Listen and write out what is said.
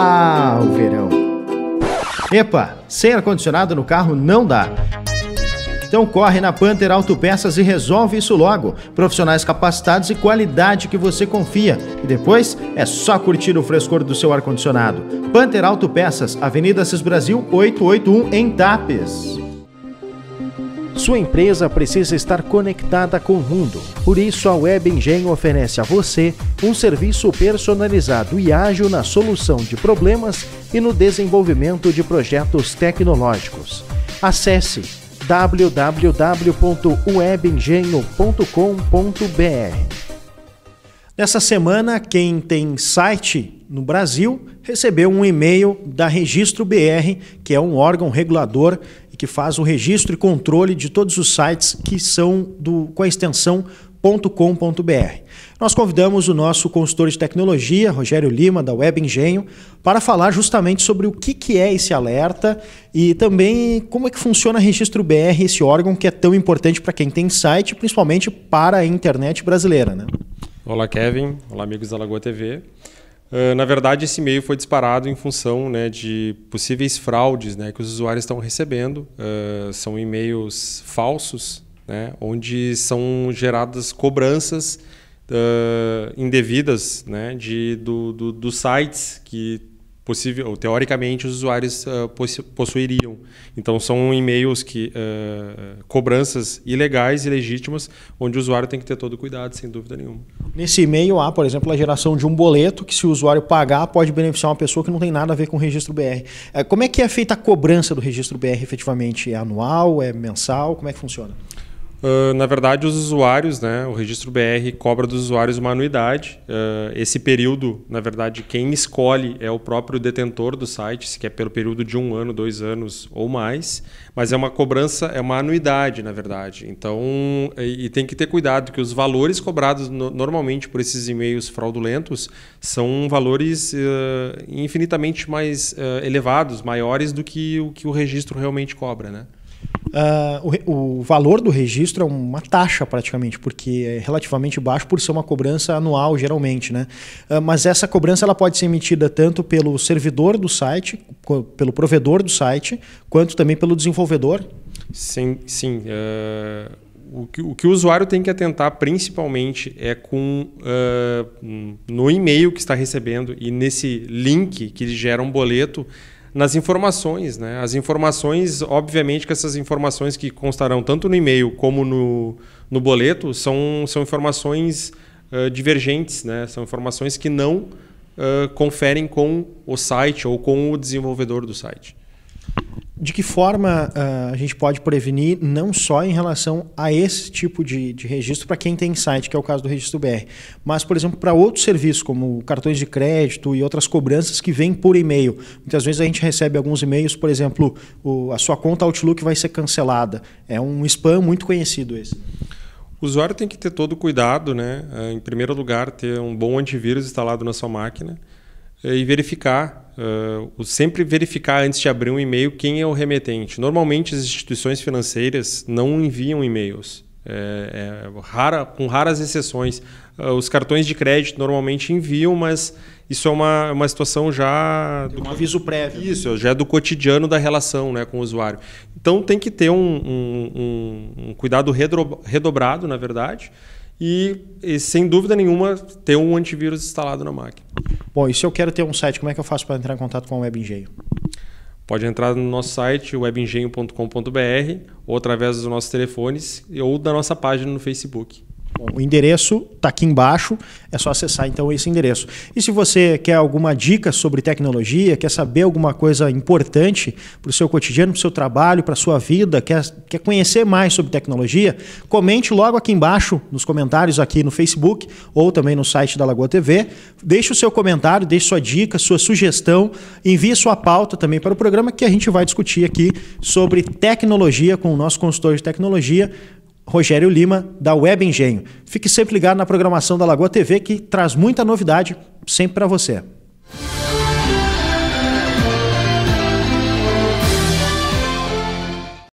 Ah, o verão. Epa, sem ar-condicionado no carro não dá. Então corre na Panther Autopeças e resolve isso logo. Profissionais capacitados e qualidade que você confia. E depois é só curtir o frescor do seu ar-condicionado. Panther Autopeças, Avenida Cis Brasil 881 em Tapes. Sua empresa precisa estar conectada com o mundo. Por isso, a Web Engenho oferece a você um serviço personalizado e ágil na solução de problemas e no desenvolvimento de projetos tecnológicos. Acesse www.webengenho.com.br. Nessa semana, quem tem site no Brasil recebeu um e-mail da Registro BR, que é um órgão regulador que faz o registro e controle de todos os sites que são do, com a extensão .com.br. Nós convidamos o nosso consultor de tecnologia, Rogério Lima, da Web Engenho, para falar justamente sobre o que, que é esse alerta e também como é que funciona o Registro BR, esse órgão que é tão importante para quem tem site, principalmente para a internet brasileira. Né? Olá, Kevin. Olá, amigos da Lagoa TV. Ah, na verdade, esse e-mail foi disparado em função né, de possíveis fraudes né, que os usuários estão recebendo. Uh, são e-mails falsos, né, onde são geradas cobranças uh, indevidas né, de, do, do, dos sites que possível, teoricamente os usuários uh, possuiriam. Então são e-mails que cobranças ilegais e legítimas, onde o usuário tem que ter todo cuidado, sem dúvida nenhuma. Nesse e-mail há, por exemplo, a geração de um boleto que, se o usuário pagar, pode beneficiar uma pessoa que não tem nada a ver com o registro BR. É, como é que é feita a cobrança do registro BR efetivamente? É anual? É mensal? Como é que funciona? Uh, na verdade, os usuários, né, o registro BR cobra dos usuários uma anuidade. Uh, esse período, na verdade, quem escolhe é o próprio detentor do site, se quer pelo período de um ano, dois anos ou mais. Mas é uma cobrança, é uma anuidade, na verdade. Então, e, tem que ter cuidado que os valores cobrados no, normalmente por esses e-mails fraudulentos são valores uh, infinitamente mais elevados, maiores do que o que o registro realmente cobra, né? Uh, o, o, valor do registro é uma taxa praticamente, porque é relativamente baixo por ser uma cobrança anual geralmente, né? Uh, mas essa cobrança ela pode ser emitida tanto pelo servidor do site, pelo provedor do site, quanto também pelo desenvolvedor. Sim, sim. Uh, o, que, o que o usuário tem que atentar principalmente é com no e-mail que está recebendo e nesse link que ele gera um boleto nas informações, né? As informações, obviamente que essas informações que constarão tanto no e-mail como no, no boleto são, são informações uh, divergentes, né? São informações que não uh, conferem com o site ou com o desenvolvedor do site. De que forma uh, a gente pode prevenir, não só em relação a esse tipo de, de registro, para quem tem site, que é o caso do Registro BR, mas, por exemplo, para outros serviços, como cartões de crédito e outras cobranças que vêm por e-mail? Muitas vezes a gente recebe alguns e-mails, por exemplo, o, a sua conta Outlook vai ser cancelada. É um spam muito conhecido esse. O usuário tem que ter todo o cuidado, né? Ah, em primeiro lugar, ter um bom antivírus instalado na sua máquina. Eh, e verificar, uh, sempre verificar antes de abrir um e-mail quem é o remetente. Normalmente as instituições financeiras não enviam e-mails. É, é, rara, com raras exceções. Uh, os cartões de crédito normalmente enviam, mas isso é uma, uma situação já. do, um aviso prévio. Isso, é, já é do cotidiano da relação né, com o usuário. Então tem que ter um, um, um cuidado redro, redobrado, na verdade, e, e sem dúvida nenhuma ter um antivírus instalado na máquina. Bom, e se eu quero ter um site, como é que eu faço para entrar em contato com a Web Pode entrar no nosso site, webengenho.com.br, ou através dos nossos telefones, ou da nossa página no Facebook. O endereço está aqui embaixo, é só acessar então esse endereço. E se você quer alguma dica sobre tecnologia, quer saber alguma coisa importante para o seu cotidiano, para o seu trabalho, para a sua vida, quer, quer conhecer mais sobre tecnologia, comente logo aqui embaixo nos comentários aqui no Facebook ou também no site da Lagoa TV. Deixe o seu comentário, deixe sua dica, sua sugestão, envie sua pauta também para o programa que a gente vai discutir aqui sobre tecnologia com o nosso consultor de tecnologia, Rogério Lima, da Web Engenho. Fique sempre ligado na programação da Lagoa TV, que traz muita novidade sempre para você.